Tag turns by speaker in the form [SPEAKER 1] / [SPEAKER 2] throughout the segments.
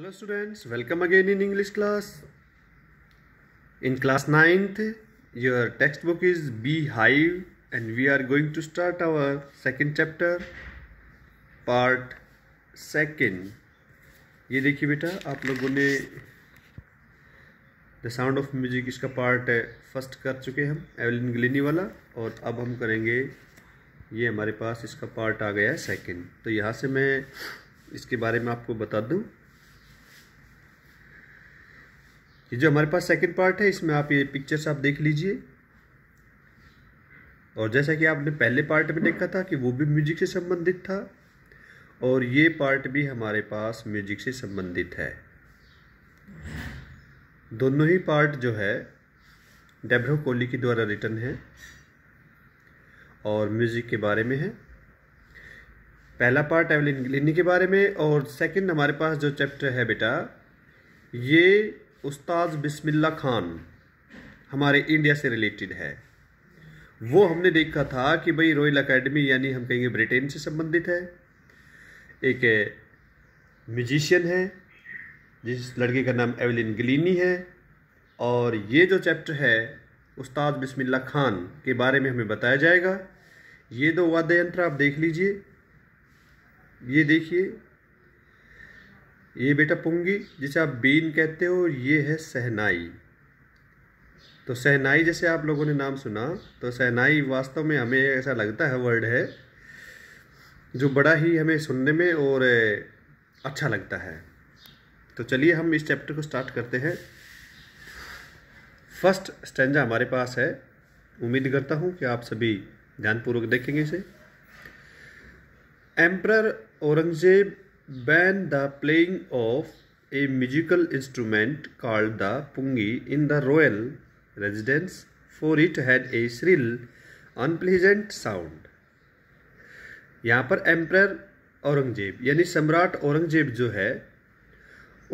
[SPEAKER 1] Hello students welcome again in English class in class ninth your text book is beehive and we are going to start our second chapter part second ये देखिए बेटा आप लोगों ने the sound of music इसका part first eh, कर चुके हम एवलिन ग्लिनी वाला और अब हम करेंगे ये हमारे पास इसका पार्ट आ गया है सेकेंड तो यहाँ से मैं इसके बारे में आपको बता दूँ ये जो हमारे पास सेकंड पार्ट है इसमें आप ये पिक्चर्स आप देख लीजिए और जैसा कि आपने पहले पार्ट में देखा था कि वो भी म्यूजिक से संबंधित था और ये पार्ट भी हमारे पास म्यूजिक से संबंधित है दोनों ही पार्ट जो है डेब्रो कोहली के द्वारा रिटर्न है और म्यूज़िक के बारे में है पहला पार्ट एवलिन ग्लिनी के बारे में और सेकंड हमारे पास जो चैप्टर है बेटा ये उस्ताद बिस्मिल्ला खान हमारे इंडिया से रिलेटेड है वो हमने देखा था कि भाई रॉयल अकेडमी यानी हम कहेंगे ब्रिटेन से संबंधित है एक म्यूजिशियन है जिस लड़के का नाम एवलिन गलीनी है और ये जो चैप्टर है उस्ताद बिस्मिल्ला खान के बारे में हमें बताया जाएगा ये दो वाद्य यंत्र आप देख लीजिए ये देखिए ये बेटा पुंगी जिसे आप बीन कहते हो ये है सहनाई तो सहनाई जैसे आप लोगों ने नाम सुना तो सहनाई वास्तव में हमें ऐसा लगता है वर्ड है जो बड़ा ही हमें सुनने में और अच्छा लगता है तो चलिए हम इस चैप्टर को स्टार्ट करते हैं फर्स्ट स्टेंजा हमारे पास है उम्मीद करता हूँ कि आप सभी ध्यानपूर्वक देखेंगे इसे emperor Aurangzeb ban the playing of a musical instrument called the pungi in the royal residence for it had a shrill, unpleasant sound. यहाँ पर एम्प्रर औरंगजेब यानी सम्राट औरंगजेब जो है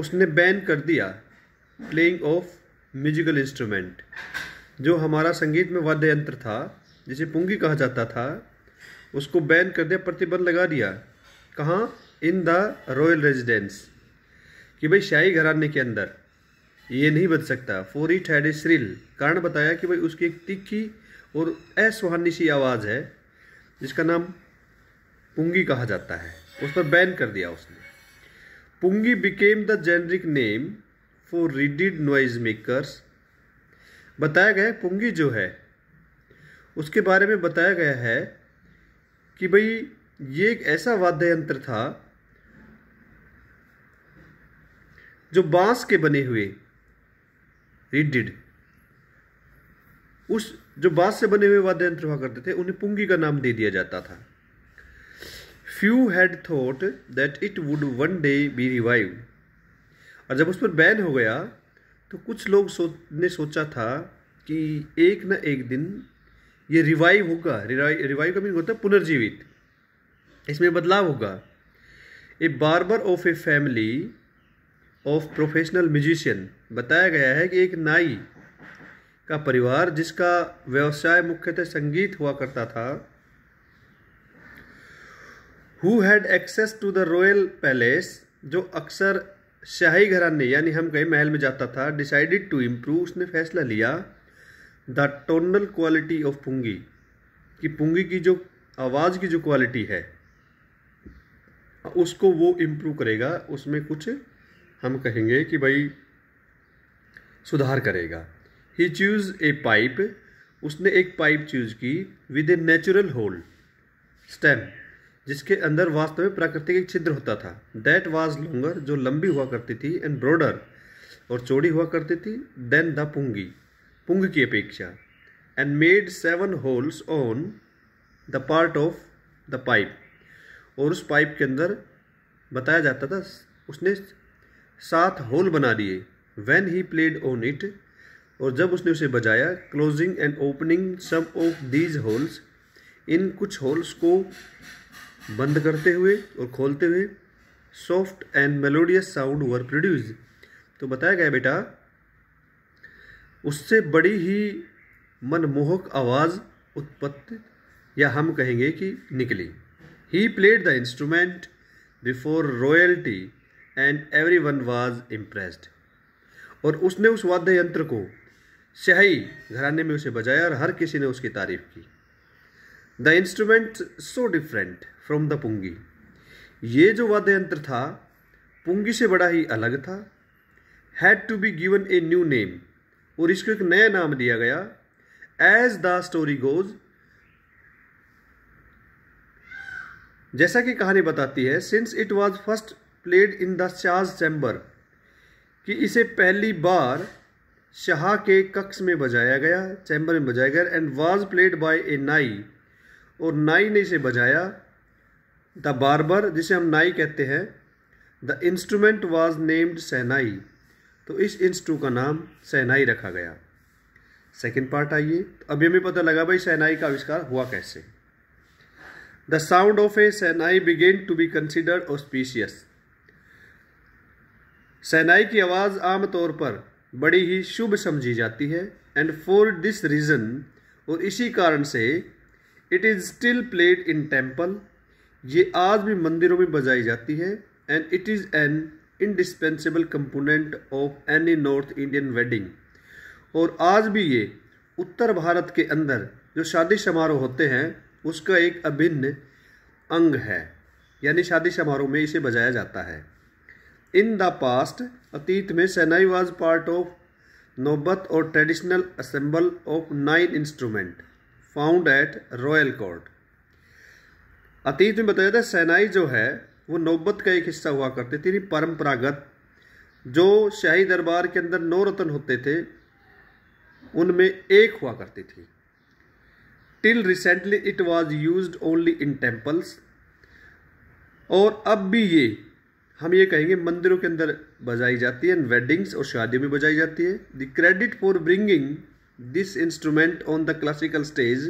[SPEAKER 1] उसने बैन कर दिया प्लेइंग ऑफ म्यूजिकल इंस्ट्रूमेंट जो हमारा संगीत में वाद्य यंत्र था जिसे पुंगी कहा जाता था उसको बैन कर दिया प्रतिबंध लगा दिया कहाँ इन द रॉयल रेजिडेंस कि भाई शाही घराने के अंदर ये नहीं बच सकता for it had a shrill कारण बताया कि भाई उसकी एक तीखी और असुहानी सी आवाज़ है जिसका नाम पुंगी कहा जाता है उस पर बैन कर दिया उसने pungi became the generic name for reeded noise makers बताया गया पुंगी जो है उसके बारे में बताया गया है कि भाई ये एक ऐसा वाद्य यंत्र था जो बांस के बने हुए रिडिड उस जो बांस से बने हुए वाद्य यंत्र हुआ करते थे उन्हें पुंगी का नाम दे दिया जाता था few had thought that it would one day be revive और जब उस पर बैन हो गया तो कुछ लोग सो, ने सोचा था कि एक न एक दिन ये रिवाइव होगा रिवाइव रिवाइव का मीन होता है पुनर्जीवित इसमें बदलाव होगा a barber of a family of professional musician बताया गया है कि एक नाई का परिवार जिसका व्यवसाय मुख्यतः संगीत हुआ करता था who had access to the royal palace जो अक्सर शाही घराने यानी हम कहीं महल में जाता था डिसाइडेड टू इम्प्रूव उसने फैसला लिया the tonal quality of pungi कि पुंगी की जो आवाज़ की जो क्वालिटी है उसको वो इम्प्रूव करेगा उसमें कुछ हम कहेंगे कि भाई सुधार करेगा ही चूज़ ए पाइप उसने एक पाइप चूज की with a natural hollow stem जिसके अंदर वास्तव में प्राकृतिक एक छिद्र होता था दैट वाज लॉन्गर जो लंबी हुआ करती थी एंड ब्रॉडर और चौड़ी हुआ करती थी देन द पुंगी पुंग की अपेक्षा and made seven holes on the part of the pipe और उस पाइप के अंदर बताया जाता था उसने सात होल बना दिए when he played on it और जब उसने उसे बजाया closing and opening some of these holes इन कुछ होल्स को बंद करते हुए और खोलते हुए soft and melodious sound were produce तो बताया गया बेटा उससे बड़ी ही मनमोहक आवाज़ उत्पत्त या हम कहेंगे कि निकली he played the instrument before royalty and every one was impressed और उसने उस वाद्य यंत्र को शाही घराने में उसे बजाया और हर किसी ने उसकी तारीफ की the instrument so different from the pungi ये जो वाद्य यंत्र था पुंगी से बड़ा ही अलग था had to be given a new name और इसको एक नया नाम दिया गया एज द स्टोरी गोज जैसा कि कहानी बताती है since it was first played in the shah chamber कि इसे पहली बार शाह के कक्ष में बजाया गया चैम्बर में बजाया गया and was played by a nai और नाई ने इसे बजाया द बारबर जिसे हम नाई कहते हैं the instrument was named shehnai तो इस इंस्ट्रू का नाम सहनाई रखा गया सेकेंड पार्ट आइए तो अभी हमें पता लगा भाई सहनाई का आविष्कार हुआ कैसे the sound of a shehnai began to be considered auspicious shehnai की आवाज़ आम तौर पर बड़ी ही शुभ समझी जाती है एंड फॉर दिस रीज़न और इसी कारण से it is still played in temple ये आज भी मंदिरों में बजाई जाती है and it is an indispensable component of any north Indian wedding और आज भी ये उत्तर भारत के अंदर जो शादी समारोह होते हैं उसका एक अभिन्न अंग है यानी शादी समारोह में इसे बजाया जाता है इन द पास्ट अतीत में shehnai was part of naubat और traditional assemble of nine instrument found at royal court अतीत में बताया था सेनाई जो है वो नौबत का एक हिस्सा हुआ करते थे परंपरागत जो शाही दरबार के अंदर नौ रत्न होते थे उनमें एक हुआ करती थी till recently it was use only in temples और अब भी ये हम ये कहेंगे मंदिरों के अंदर बजाई जाती है एंड वेडिंग्स और शादियों में बजाई जाती है the credit for bringing this instrument on the classical stage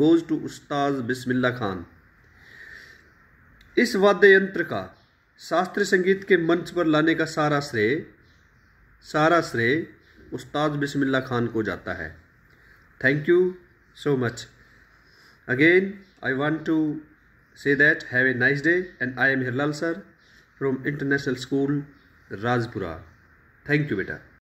[SPEAKER 1] goes to Ustad Bismillah Khan इस वाद्य यंत्र का शास्त्रीय संगीत के मंच पर लाने का सारा श्रेय सारा श्रेय उस्ताद बिस्मिल्ला खान को जाता है thank you so much again I want to say that have a nice day and I am Hiralal sir from International School, Rajpura. Thank you, beta.